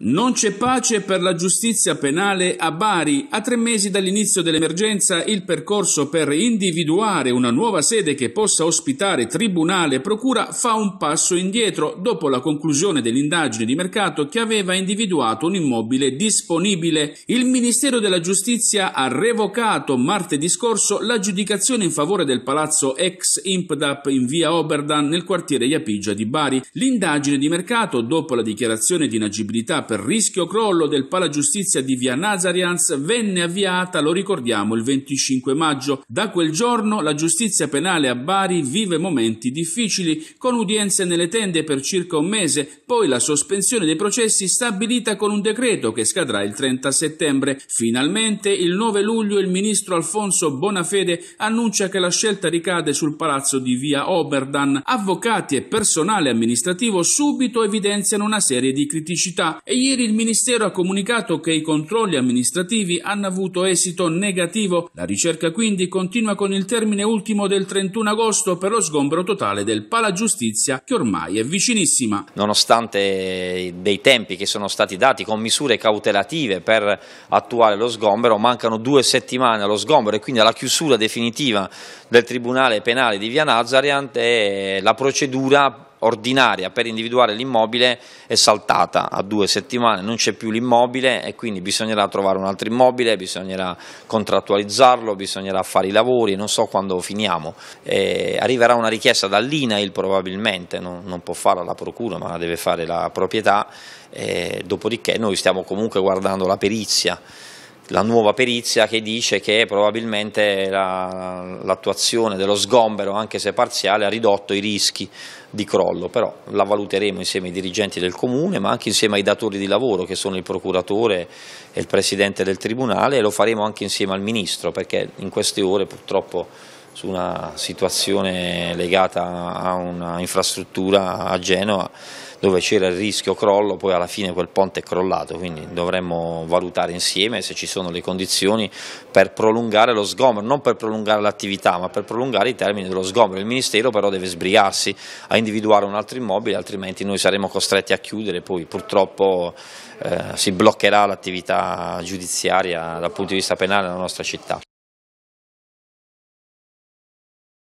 Non c'è pace per la giustizia penale a Bari. A tre mesi dall'inizio dell'emergenza il percorso per individuare una nuova sede che possa ospitare tribunale e procura fa un passo indietro dopo la conclusione dell'indagine di mercato che aveva individuato un immobile disponibile. Il Ministero della Giustizia ha revocato martedì scorso l'aggiudicazione in favore del palazzo ex Impdap in via Oberdan nel quartiere Iapigia di Bari. L'indagine di mercato, dopo la dichiarazione di inagibilità per rischio crollo del palagiustizia di via Nazarians venne avviata, lo ricordiamo, il 25 maggio. Da quel giorno la giustizia penale a Bari vive momenti difficili, con udienze nelle tende per circa un mese, poi la sospensione dei processi stabilita con un decreto che scadrà il 30 settembre. Finalmente, il 9 luglio, il ministro Alfonso Bonafede annuncia che la scelta ricade sul palazzo di via Oberdan. Avvocati e personale amministrativo subito evidenziano una serie di criticità e ieri il Ministero ha comunicato che i controlli amministrativi hanno avuto esito negativo. La ricerca quindi continua con il termine ultimo del 31 agosto per lo sgombero totale del Palagiustizia che ormai è vicinissima. Nonostante dei tempi che sono stati dati con misure cautelative per attuare lo sgombero, mancano due settimane allo sgombero e quindi alla chiusura definitiva del Tribunale Penale di Via Nazariant e eh, la procedura ordinaria per individuare l'immobile è saltata a due settimane, non c'è più l'immobile e quindi bisognerà trovare un altro immobile, bisognerà contrattualizzarlo, bisognerà fare i lavori, non so quando finiamo. E arriverà una richiesta dall'INAIL probabilmente, non, non può farla la procura ma la deve fare la proprietà, dopodiché noi stiamo comunque guardando la perizia la nuova perizia che dice che probabilmente l'attuazione la, dello sgombero, anche se parziale, ha ridotto i rischi di crollo, però la valuteremo insieme ai dirigenti del comune, ma anche insieme ai datori di lavoro che sono il procuratore e il presidente del tribunale e lo faremo anche insieme al ministro, perché in queste ore purtroppo su una situazione legata a un'infrastruttura a Genova dove c'era il rischio crollo, poi alla fine quel ponte è crollato, quindi dovremmo valutare insieme se ci sono le condizioni per prolungare lo sgombro, non per prolungare l'attività, ma per prolungare i termini dello sgombro. Il Ministero però deve sbrigarsi a individuare un altro immobile, altrimenti noi saremo costretti a chiudere, poi purtroppo eh, si bloccherà l'attività giudiziaria dal punto di vista penale nella nostra città.